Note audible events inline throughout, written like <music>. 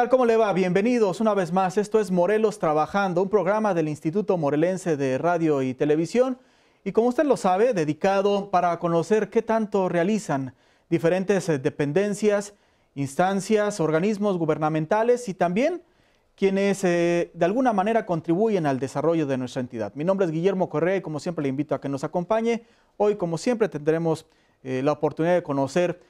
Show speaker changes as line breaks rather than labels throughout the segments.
tal? ¿Cómo le va? Bienvenidos una vez más. Esto es Morelos Trabajando, un programa del Instituto Morelense de Radio y Televisión. Y como usted lo sabe, dedicado para conocer qué tanto realizan diferentes eh, dependencias, instancias, organismos gubernamentales y también quienes eh, de alguna manera contribuyen al desarrollo de nuestra entidad. Mi nombre es Guillermo Correa y como siempre le invito a que nos acompañe. Hoy, como siempre, tendremos eh, la oportunidad de conocer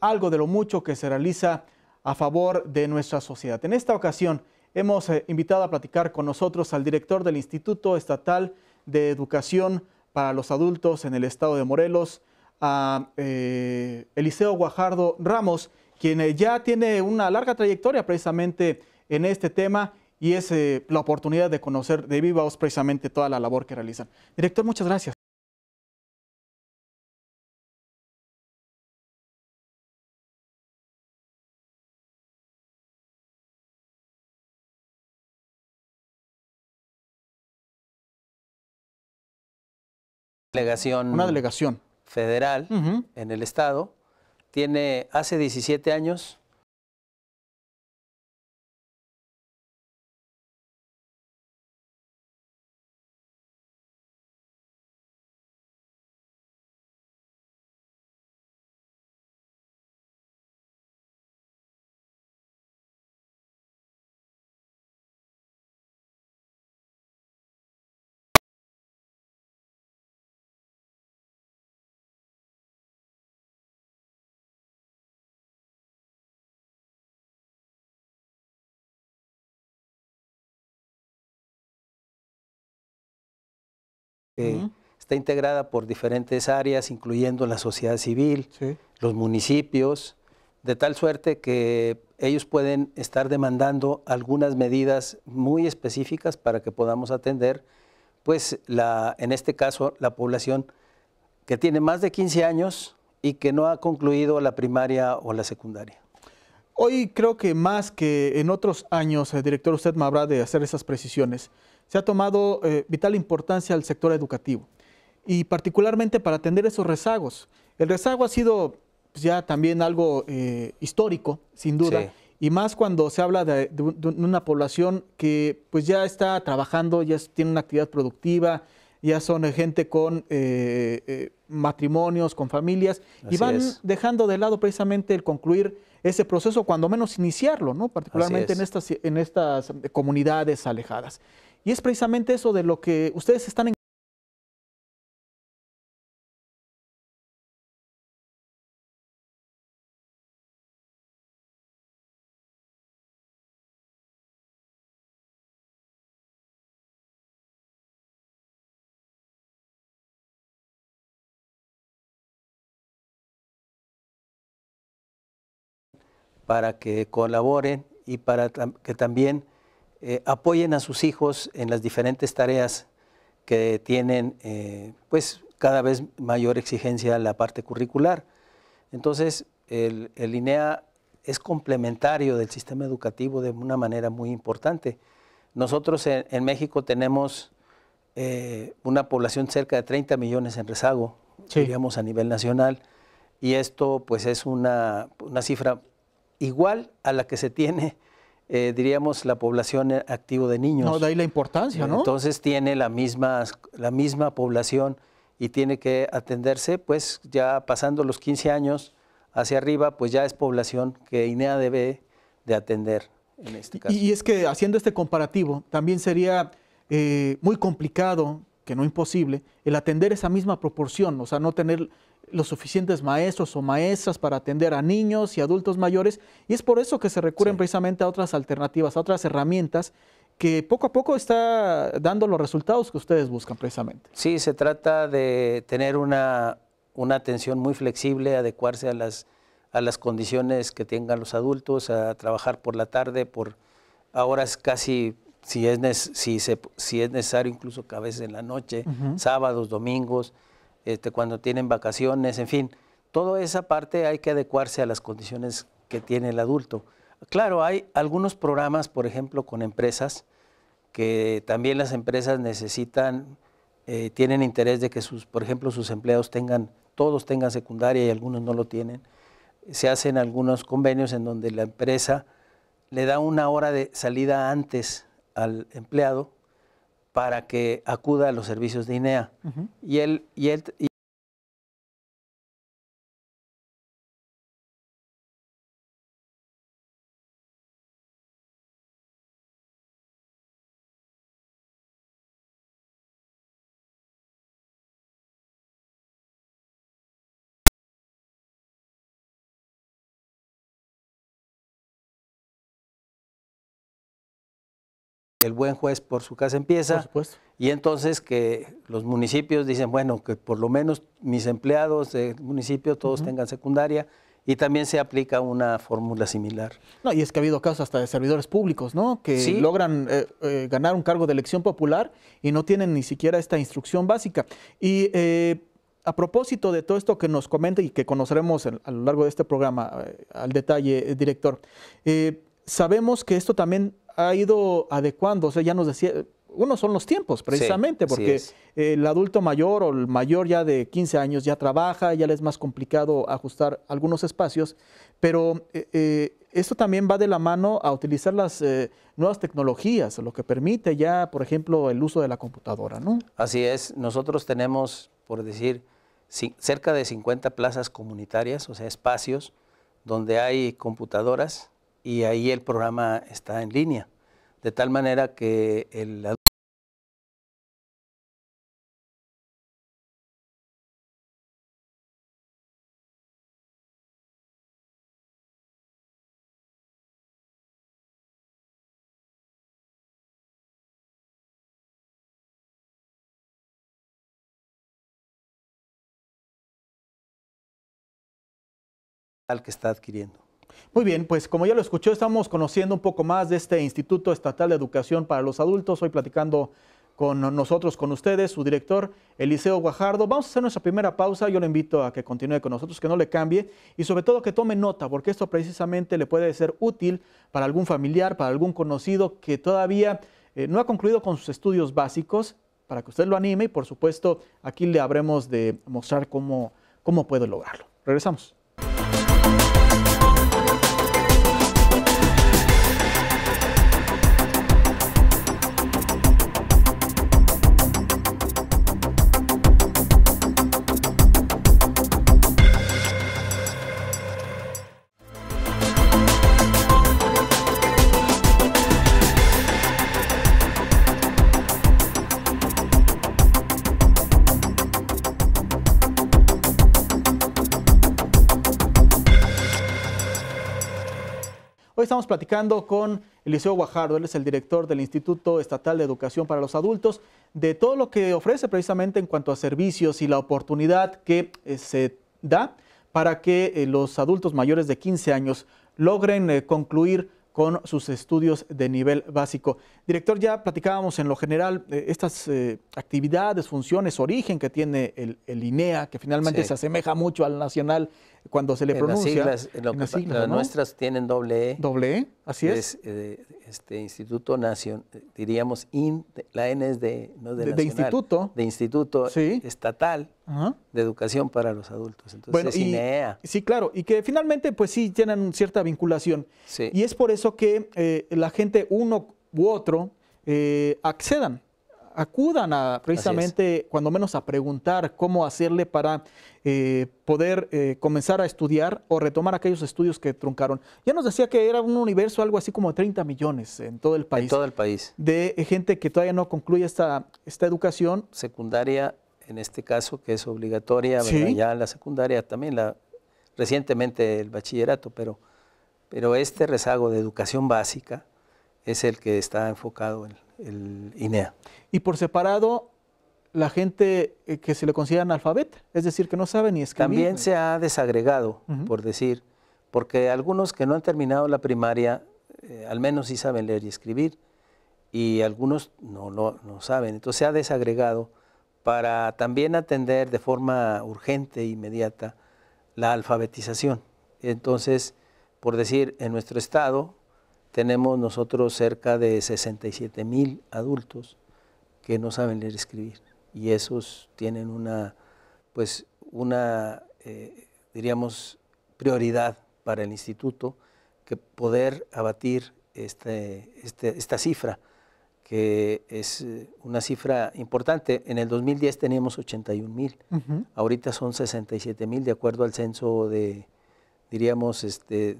algo de lo mucho que se realiza a favor de nuestra sociedad. En esta ocasión hemos eh, invitado a platicar con nosotros al director del Instituto Estatal de Educación para los Adultos en el Estado de Morelos, a eh, Eliseo Guajardo Ramos, quien eh, ya tiene una larga trayectoria precisamente en este tema y es la oportunidad de conocer de viva precisamente toda la labor que realizan. Director, muchas gracias.
una delegación. federal en el Estado. Tiene, hace 17 años está integrada por diferentes áreas, incluyendo la sociedad civil, los municipios, de tal suerte que ellos pueden estar demandando algunas medidas muy específicas para que podamos atender, pues la, en este caso, la población que tiene más de 15 años y que no ha concluido la primaria o la secundaria.
Hoy creo que más que en otros años, el eh, director, usted me habrá de hacer esas precisiones se ha tomado eh, vital importancia al sector educativo y particularmente para atender esos rezagos. El rezago ha sido pues, ya también algo eh, histórico, sin duda. Y más cuando se habla de, una población que pues ya está trabajando, ya tiene una actividad productiva, ya son gente con eh, matrimonios, con familias, y van dejando de lado precisamente el concluir ese proceso, cuando menos iniciarlo, ¿no? particularmente en estas, en estas comunidades alejadas. Y es precisamente eso de lo que ustedes están en
para que colaboren y para que también eh, apoyen a sus hijos en las diferentes tareas que tienen, eh, pues cada vez mayor exigencia la parte curricular. Entonces, el, INEA es complementario del sistema educativo de una manera muy importante. Nosotros en, México tenemos eh, una población cerca de 30 millones en rezago, digamos a nivel nacional, y esto pues es una, una cifra igual a la que se tiene eh, diríamos, la población eh, activo de niños. No, de ahí la importancia, ¿no? Entonces tiene la misma, la misma población y tiene que atenderse, pues ya pasando los 15 años hacia arriba, pues ya es población que INEA debe de atender en este caso. Y,
es que haciendo este comparativo, también sería eh, muy complicado, que no imposible, el atender esa misma proporción, o sea, no tener los suficientes maestros o maestras para atender a niños y adultos mayores, y es por eso que se recurren precisamente a otras alternativas, a otras herramientas que poco a poco está dando los resultados que ustedes buscan precisamente.
Sí, se trata de tener una, atención muy flexible, adecuarse a las, a las condiciones que tengan los adultos, a trabajar por la tarde, por horas casi, si es, si es necesario, incluso que a veces en la noche, sábados, domingos. Este, cuando tienen vacaciones, en fin. Toda esa parte hay que adecuarse a las condiciones que tiene el adulto. Claro, hay algunos programas, por ejemplo, con empresas, que también las empresas necesitan, eh, tienen interés de que, sus, por ejemplo, sus empleados tengan, todos tengan secundaria y algunos no lo tienen. Se hacen algunos convenios en donde la empresa le da una hora de salida antes al empleado para que acuda a los servicios de INEA. y, él, y, él, el buen juez por su casa empieza. Y entonces que los municipios dicen, bueno, que por lo menos mis empleados del municipio todos tengan secundaria y también se aplica una fórmula similar.
No, y es que ha habido casos hasta de servidores públicos, ¿no? Que logran eh, eh, ganar un cargo de elección popular y no tienen ni siquiera esta instrucción básica. Y eh, a propósito de todo esto que nos comenta y que conoceremos a lo largo de este programa al detalle, director, sabemos que esto también ha ido adecuando, o sea, ya nos decía, uno son los tiempos, precisamente, porque el adulto mayor o el mayor ya de 15 años ya trabaja, ya le es más complicado ajustar algunos espacios, pero eh, eh, esto también va de la mano a utilizar las eh, nuevas tecnologías, lo que permite ya, por ejemplo, el uso de la computadora, ¿no?
Así es, nosotros tenemos, por decir, cerca de 50 plazas comunitarias, o sea, espacios donde hay computadoras, y ahí el programa está en línea. De tal manera que el al que está adquiriendo.
Muy bien, pues como ya lo escuchó, estamos conociendo un poco más de este Instituto Estatal de Educación para los Adultos. Hoy platicando con nosotros, con ustedes, su director, Eliseo Guajardo. Vamos a hacer nuestra primera pausa. Yo le invito a que continúe con nosotros, que no le cambie y sobre todo que tome nota, porque esto precisamente le puede ser útil para algún familiar, para algún conocido que todavía eh, no ha concluido con sus estudios básicos, para que usted lo anime y por supuesto aquí le habremos de mostrar cómo, cómo puede lograrlo. Regresamos. platicando con Eliseo Guajardo, él es el director del Instituto Estatal de Educación para los Adultos, de todo lo que ofrece precisamente en cuanto a servicios y la oportunidad que eh, se da para que eh, los adultos mayores de 15 años logren eh, concluir con sus estudios de nivel básico. Director, ya platicábamos en lo general estas actividades, funciones, origen que tiene el, INEA, que finalmente se asemeja mucho al Nacional cuando se le pronuncia. Las las, nuestras
tienen doble E. Doble e, así es. Eh, este Instituto Nacional, eh, diríamos, in, la N es de, no de, instituto. De instituto estatal de educación para los adultos. Entonces, bueno, y, e
Sí, claro, y que finalmente, pues sí, tienen cierta vinculación. Y es por eso que eh, la gente, uno u otro, eh, accedan acudan a precisamente, cuando menos a preguntar cómo hacerle para eh, poder eh, comenzar a estudiar o retomar aquellos estudios que truncaron. Ya nos decía que era un universo algo así como 30 millones en todo el país. En todo el país. De gente que todavía no concluye esta, esta educación.
Secundaria, en este caso, que es obligatoria, ya la secundaria también, la, recientemente el bachillerato, pero, pero este rezago de educación básica es el que está enfocado en,
el INEA. Y por
separado,
la gente eh, que se le considera analfabeta, es decir, que no sabe ni escribir. También se
ha desagregado, por decir, porque algunos que no han terminado la primaria, eh, al menos sí saben leer y escribir, y algunos no, no, no saben. Entonces se ha desagregado para también atender de forma urgente e inmediata la alfabetización. Entonces, por decir, en nuestro estado, tenemos nosotros cerca de 67 mil adultos que no saben leer y escribir. Y esos tienen una, pues, una, eh, diríamos, prioridad para el instituto que poder abatir este, este esta cifra, que es eh, una cifra importante. En el 2010 teníamos 81 mil, ahorita son 67 mil de acuerdo al censo de, diríamos, este,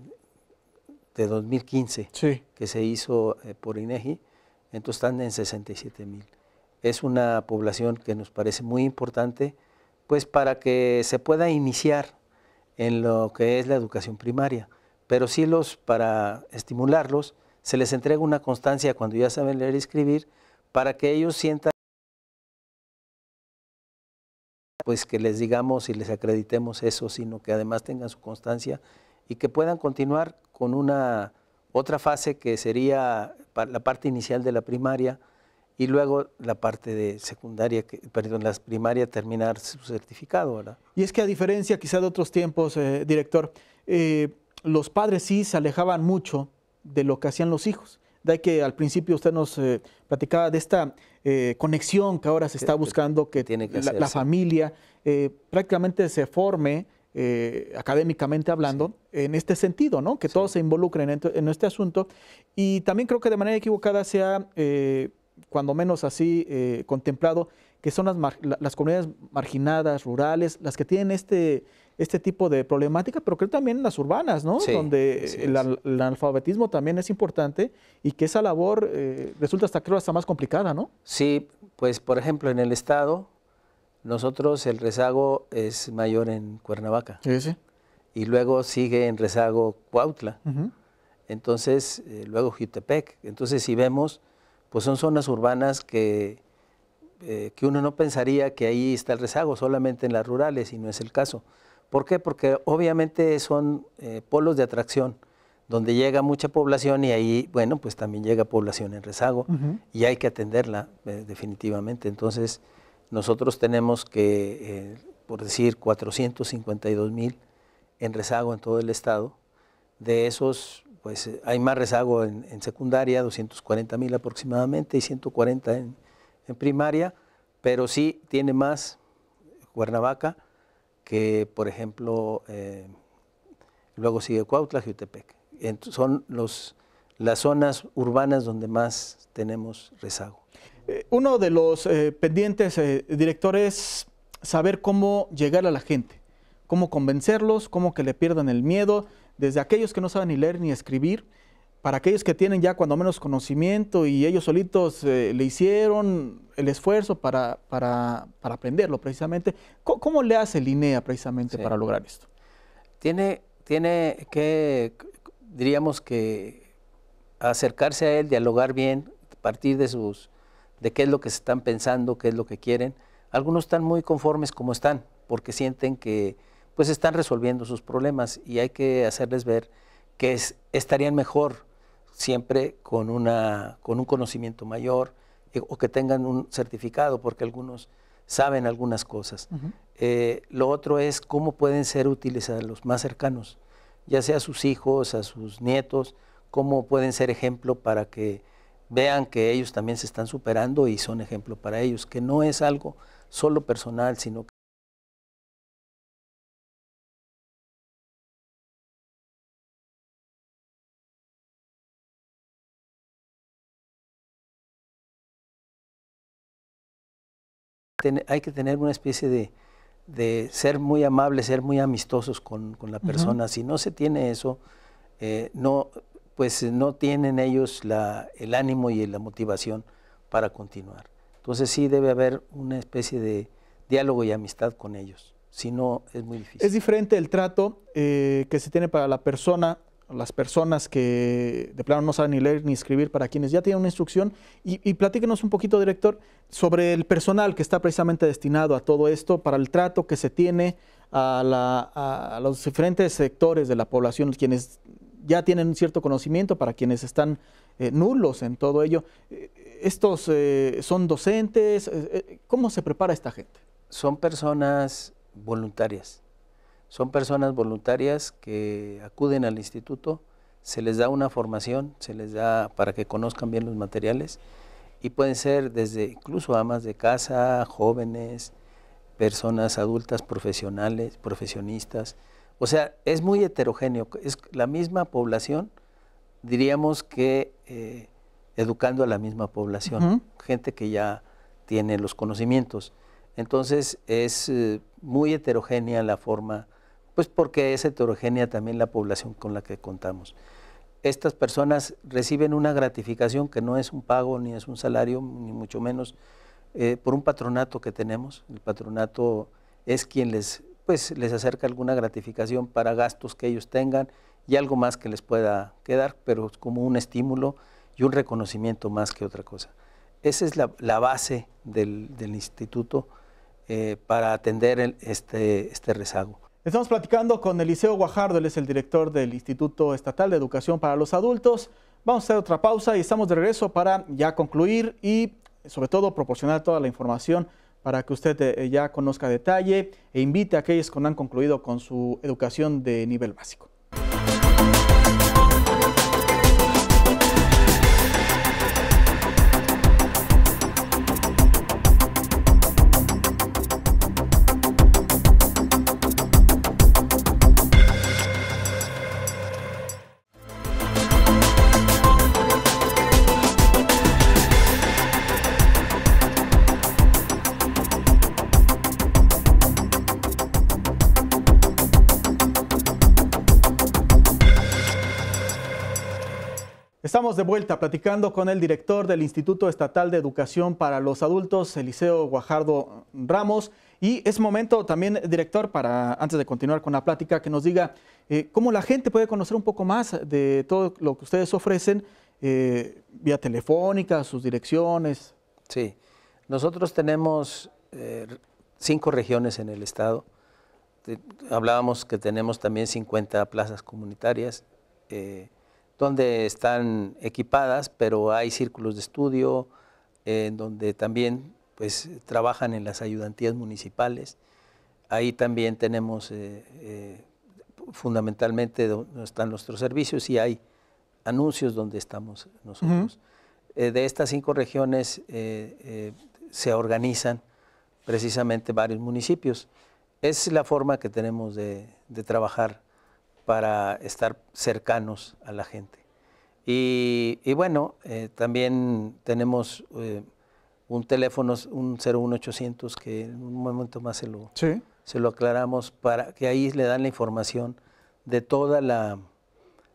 de 2015 que se hizo eh, por INEGI, e entonces están en 67 mil. Es una población que nos parece muy importante, pues para que se pueda iniciar en lo que es la educación primaria, pero sí los, para estimularlos, se les entrega una constancia cuando ya saben leer y escribir, para que ellos sientan pues que les digamos y les acreditemos eso, sino que además tengan su constancia y que puedan continuar con una otra fase que sería la parte inicial de la primaria y luego la parte de secundaria, perdón, la primaria terminar su certificado.
Y es que a diferencia quizá de otros tiempos, eh, director, eh, los padres sí se alejaban mucho de lo que hacían los hijos. De que al principio usted nos eh, platicaba de esta conexión que ahora se está buscando, que, tiene que la, familia prácticamente se forme eh, académicamente hablando, en este sentido, ¿no? Que todos se involucren en, este asunto. Y también creo que de manera equivocada se ha, eh, cuando menos así, eh, contemplado que son las, comunidades marginadas, rurales, las que tienen este, este tipo de problemática, pero creo también las urbanas, ¿no? Donde el, alfabetismo analfabetismo también es importante y que esa labor resulta hasta creo hasta más complicada, ¿no? Sí, pues por
ejemplo en el estado nosotros el rezago es mayor en Cuernavaca. Y luego sigue en rezago Cuautla. Entonces, eh, luego Jutepec. Entonces, si vemos, pues son zonas urbanas que, eh, que uno no pensaría que ahí está el rezago, solamente en las rurales, y no es el caso. ¿Por qué? Porque obviamente son eh, polos de atracción, donde llega mucha población y ahí, bueno, pues también llega población en rezago y hay que atenderla definitivamente. Entonces, nosotros tenemos que, eh, por decir, 452 mil en rezago en todo el estado. De esos, pues eh, hay más rezago en, secundaria, 240 mil aproximadamente y 140 en, primaria, pero sí tiene más Cuernavaca que, por ejemplo, eh, luego sigue Cuautla, y Utepec. son las zonas urbanas donde más tenemos rezago.
Eh, uno de los eh, pendientes, directores eh, director, es saber cómo llegar a la gente, cómo convencerlos, cómo que le pierdan el miedo, desde aquellos que no saben ni leer ni escribir, para aquellos que tienen ya cuando menos conocimiento y ellos solitos le hicieron el esfuerzo para, para, aprenderlo precisamente. ¿Cómo, le hace Linea precisamente para lograr esto? Tiene, tiene que, diríamos que
acercarse a él, dialogar bien, partir de sus de qué es lo que se están pensando, qué es lo que quieren. Algunos están muy conformes como están, porque sienten que pues están resolviendo sus problemas y hay que hacerles ver que estarían mejor siempre con, una, con un conocimiento mayor eh, o que tengan un certificado, porque algunos saben algunas cosas. Eh, lo otro es cómo pueden ser útiles a los más cercanos, ya sea a sus hijos, a sus nietos, cómo pueden ser ejemplo para que vean que ellos también se están superando y son ejemplo para ellos, que no es algo solo personal, sino que hay que tener una especie de, ser muy amables, ser muy amistosos con, la persona. Si no se tiene eso, eh, no, pues eh, no tienen ellos el ánimo y la motivación para continuar. Entonces sí debe haber una especie de diálogo y amistad con ellos, si no es muy difícil. Es
diferente el trato eh, que se tiene para la persona, las personas que de plano no saben ni leer ni escribir, para quienes ya tienen una instrucción. Y, y platíquenos un poquito, director, sobre el personal que está precisamente destinado a todo esto, para el trato que se tiene a, a, los diferentes sectores de la población, quienes ya tienen un cierto conocimiento, para quienes están eh, nulos en todo ello. Eh, ¿Estos eh, son docentes? ¿Cómo se prepara esta gente? Son personas voluntarias. Son
personas voluntarias que acuden al instituto, se les da una formación, se les da para que conozcan bien los materiales y pueden ser desde incluso amas de casa, jóvenes, personas adultas, profesionales, profesionistas, o sea, es muy heterogéneo. Es la misma población, diríamos que eh, educando a la misma población, gente que ya tiene los conocimientos. Entonces es eh, muy heterogénea la forma, pues porque es heterogénea también la población con la que contamos. Estas personas reciben una gratificación que no es un pago, ni es un salario, ni mucho menos, eh, por un patronato que tenemos. El patronato es quien les pues les acerca alguna gratificación para gastos que ellos tengan y algo más que les pueda quedar, pero como un estímulo y un reconocimiento más que otra cosa. Esa es la, base del, del instituto eh, para atender este, este rezago.
Estamos platicando con Eliseo Guajardo, él es el director del Instituto Estatal de Educación para los Adultos. Vamos a hacer otra pausa y estamos de regreso para ya concluir y sobre todo proporcionar toda la información para que usted eh, ya conozca detalle e invite a aquellos que no han concluido con su educación de nivel básico. Estamos de vuelta platicando con el director del Instituto Estatal de Educación para los Adultos, Eliseo Guajardo Ramos. Y es momento también, director, para antes de continuar con la plática, que nos diga eh, cómo la gente puede conocer un poco más de todo lo que ustedes ofrecen eh, vía telefónica, sus direcciones. Sí, nosotros
tenemos eh, cinco regiones en el estado. hablábamos que tenemos también 50 plazas comunitarias donde están equipadas, pero hay círculos de estudio, en eh, donde también pues, trabajan en las ayudantías municipales. Ahí también tenemos eh, eh, fundamentalmente donde están nuestros servicios y hay anuncios donde estamos nosotros. de estas cinco regiones se organizan precisamente varios municipios. Es la forma que tenemos de trabajar para estar cercanos a la gente. Y, bueno, eh, también tenemos eh, un teléfono, un 01800, que en un momento más se lo, se lo aclaramos, para que ahí le dan la información de toda la,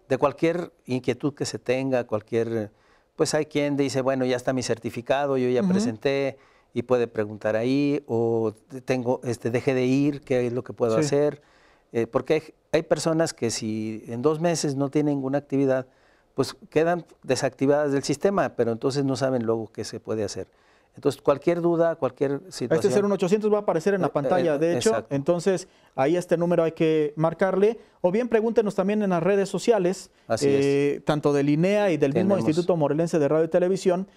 de cualquier inquietud que se tenga, cualquier, pues hay quien dice, bueno, ya está mi certificado, yo ya presenté y puede preguntar ahí, o tengo, este, dejé de ir, qué es lo que puedo hacer eh, porque hay, hay, personas que si en dos meses no tienen ninguna actividad, pues quedan desactivadas del sistema, pero entonces no saben luego qué se puede hacer. Entonces, cualquier duda, cualquier
este situación. Este 01800 va a aparecer en la eh, pantalla, eh, de hecho. Entonces, ahí este número hay que marcarle. O bien pregúntenos también en las redes sociales, Así eh, tanto del INEA y del mismo Instituto Morelense de Radio y Televisión,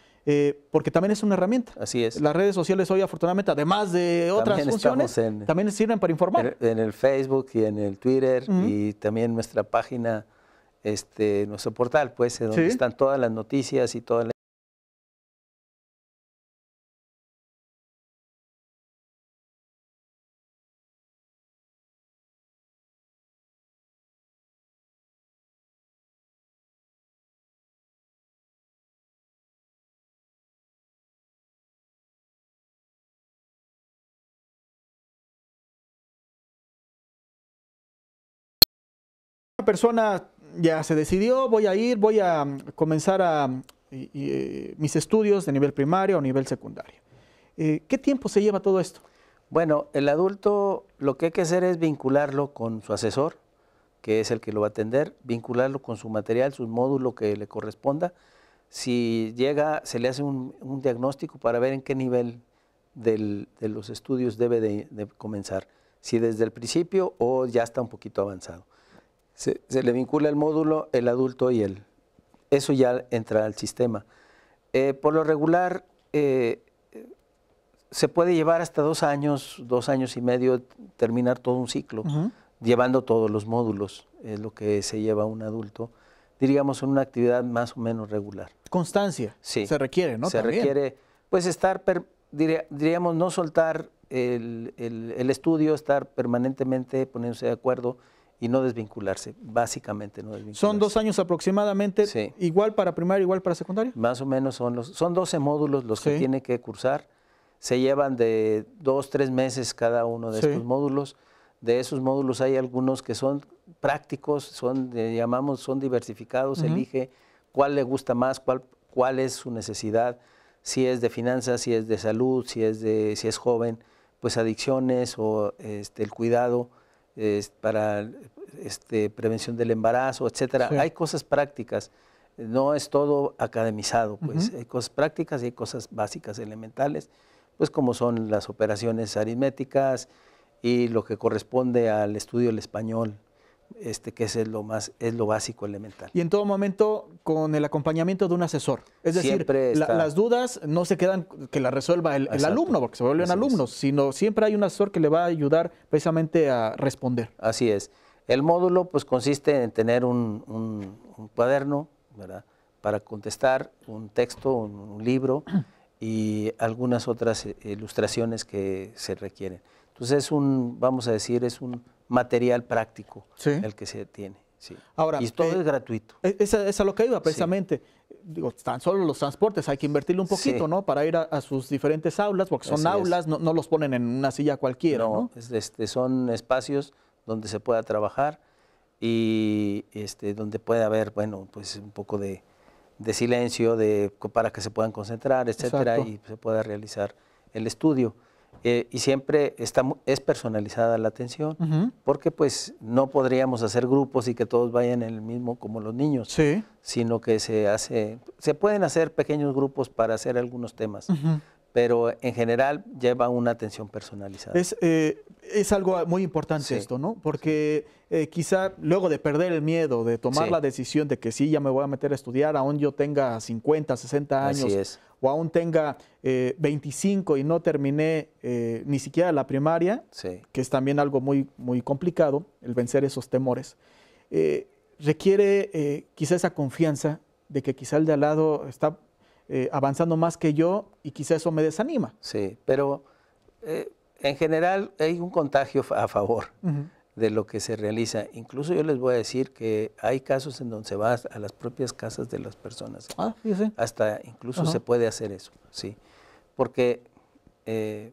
porque también es una herramienta. Así es. Las redes sociales hoy, afortunadamente, además de otras funciones, también sirven para informar. En, el Facebook y
en el Twitter y también nuestra página, este, nuestro portal, pues, donde están todas las noticias y todas las
persona ya se decidió, voy a ir, voy a mm, comenzar a, mm, eh, mis estudios de nivel primario o nivel secundario. Eh, ¿Qué tiempo se lleva todo esto? Bueno, el adulto lo que hay que hacer es vincularlo con su
asesor, que es el que lo va a atender, vincularlo con su material, su módulo que le corresponda. Si llega, se le hace un, diagnóstico para ver en qué nivel de los estudios debe de comenzar, si desde el principio o ya está un poquito avanzado se, le vincula el módulo, el adulto y el. Eso ya entra al sistema. Eh, por lo regular, eh, se puede llevar hasta dos años, dos años y medio, terminar todo un ciclo, llevando todos los módulos, es lo que se lleva un adulto, diríamos en una actividad más o menos regular. Constancia. Sí. Se requiere, ¿no? Se requiere, pues estar, diríamos, no soltar el, el, estudio, estar permanentemente poniéndose de acuerdo y no desvincularse, básicamente no desvincularse. Son dos años aproximadamente, sí. igual para primaria, igual para secundaria. Más o menos son los, son 12 módulos los que tiene que cursar. Se llevan de dos, tres meses cada uno de estos módulos. De esos módulos hay algunos que son prácticos, son, llamamos, son diversificados, elige cuál le gusta más, cuál, cuál es su necesidad, si es de finanzas, si es de salud, si es de, si es joven, pues adicciones o este, el cuidado para este, prevención del embarazo, etcétera. Hay cosas prácticas, no es todo academizado, pues hay cosas prácticas y hay cosas básicas, elementales, pues como son las operaciones aritméticas y lo que corresponde al estudio del español, este, que es lo más, es lo básico, elemental.
Y en todo momento con el acompañamiento de un asesor. Es decir, las dudas no se quedan que las resuelva el, alumno, porque se vuelven alumnos, sino siempre hay un asesor que le va a ayudar precisamente a responder. Así es. El módulo pues consiste en tener un, cuaderno, Para
contestar un texto, un, un libro <clears throat> y algunas otras eh, ilustraciones que se requieren. Entonces es un, vamos a decir, es un material práctico
el que se tiene. Sí. Ahora, y todo eh, es gratuito. Esa es, lo que iba precisamente. tan solo los transportes, hay que invertirle un poquito, ¿no? Para ir a, sus diferentes aulas, porque son aulas, no, los ponen en una silla cualquiera. No,
este, son espacios donde se pueda trabajar y este, donde puede haber, bueno, pues un poco de, silencio de, para que se puedan concentrar, etcétera, y se pueda realizar el estudio. Eh, y siempre está, es personalizada la atención, porque pues no podríamos hacer grupos y que todos vayan en el mismo como los niños, sino que se hace, se pueden hacer pequeños grupos para hacer algunos temas, pero en general lleva una atención personalizada. Es,
eh, algo muy importante esto, ¿no? Porque eh, quizá luego de perder el miedo, de tomar la decisión de que sí, ya me voy a meter a estudiar, aún yo tenga 50, 60 años, Así o aún tenga 25 eh, y no terminé eh, ni siquiera la primaria, que es también algo muy, muy complicado, el vencer esos temores, eh, requiere quizá esa confianza de que quizá el de al lado está avanzando más que yo y quizá eso me desanima. Sí, pero
en general hay un contagio a favor de lo que se realiza. Incluso yo les voy a decir que hay casos en donde se va a las propias casas de las personas. Ah, sí, Hasta incluso se puede hacer eso, sí. Porque eh,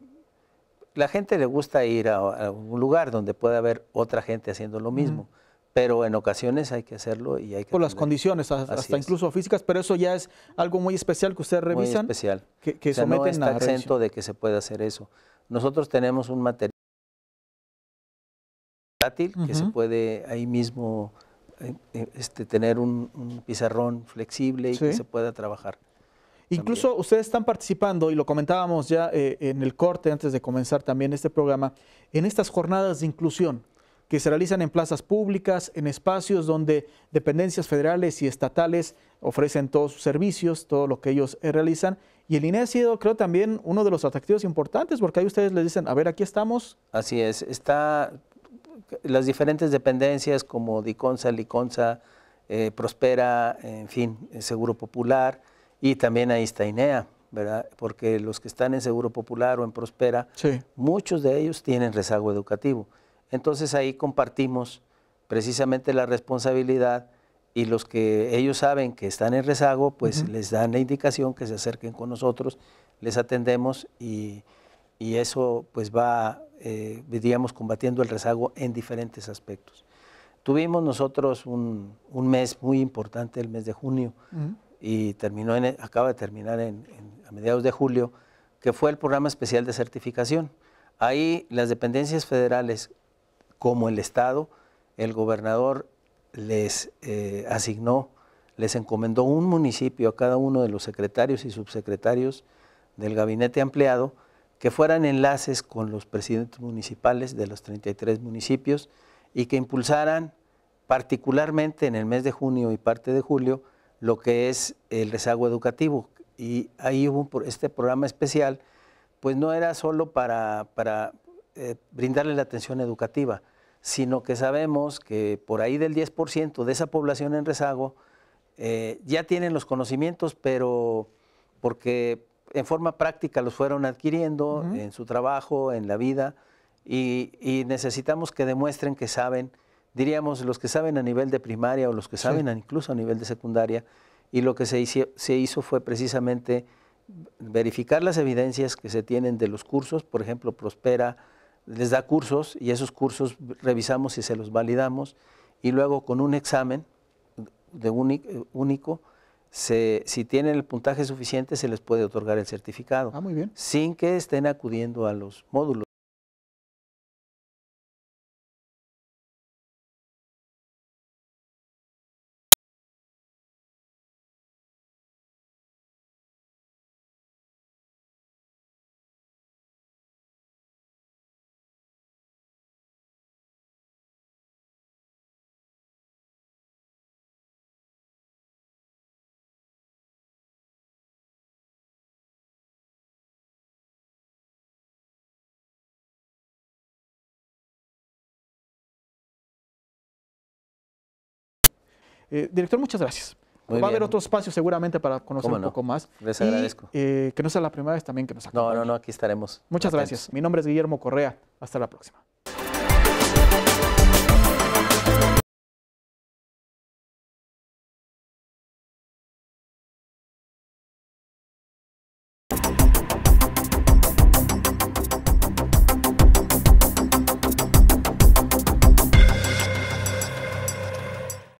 la gente le gusta ir a, un lugar donde pueda haber otra gente haciendo lo mismo. Pero en ocasiones hay que hacerlo y hay que... Por las condiciones, hasta incluso físicas, pero eso ya
es algo muy especial que ustedes revisan. Muy especial.
Que, que de que se puede hacer eso. Nosotros tenemos un material que se puede
ahí mismo eh, eh, este, tener un, pizarrón flexible y que se
pueda trabajar.
Incluso ustedes están participando, y lo comentábamos ya eh, en el corte antes de comenzar también este programa, en estas jornadas de inclusión que se realizan en plazas públicas, en espacios donde dependencias federales y estatales ofrecen todos sus servicios, todo lo que ellos realizan. Y el INE ha sido, creo, también uno de los atractivos importantes, porque ahí ustedes les dicen, a ver, aquí estamos.
Así es, está las diferentes dependencias como Diconsa, Liconsa, eh, Prospera, en fin, eh, Seguro Popular y también ahí está INEA, ¿verdad? Porque los que están en Seguro Popular o en Prospera, muchos de ellos tienen rezago educativo. Entonces ahí compartimos precisamente la responsabilidad y los que ellos saben que están en rezago, pues les dan la indicación que se acerquen con nosotros, les atendemos y, y eso pues va eh, combatiendo el rezago en diferentes aspectos. Tuvimos nosotros un, mes muy importante, el mes de junio, y terminó acaba de terminar a mediados de julio, que fue el programa especial de certificación. Ahí las dependencias federales, como el Estado, el gobernador les eh, asignó, les encomendó un municipio a cada uno de los secretarios y subsecretarios del gabinete ampliado que fueran enlaces con los presidentes municipales de los 33 municipios y que impulsaran particularmente en el mes de junio y parte de julio lo que es el rezago educativo. Y ahí hubo este programa especial, pues no era solo para, para eh, brindarle la atención educativa, sino que sabemos que por ahí del 10% de esa población en rezago eh, ya tienen los conocimientos, pero porque en forma práctica los fueron adquiriendo en su trabajo, en la vida, y, necesitamos que demuestren que saben, diríamos, los que saben a nivel de primaria o los que saben incluso a nivel de secundaria, y lo que se hizo, se hizo fue precisamente verificar las evidencias que se tienen de los cursos, por ejemplo, Prospera les da cursos y esos cursos revisamos y se los validamos, y luego con un examen de único si tienen el puntaje suficiente, se les puede otorgar el certificado. Ah, muy bien. Sin que estén acudiendo a los módulos.
Eh, director, muchas gracias. Va a haber otro espacio seguramente para conocer un poco más. Les agradezco. Eh, que no sea la primera vez también que nos acompañe. No, no, no, aquí estaremos. Muchas gracias. Mi nombre es Guillermo Correa. Hasta la próxima.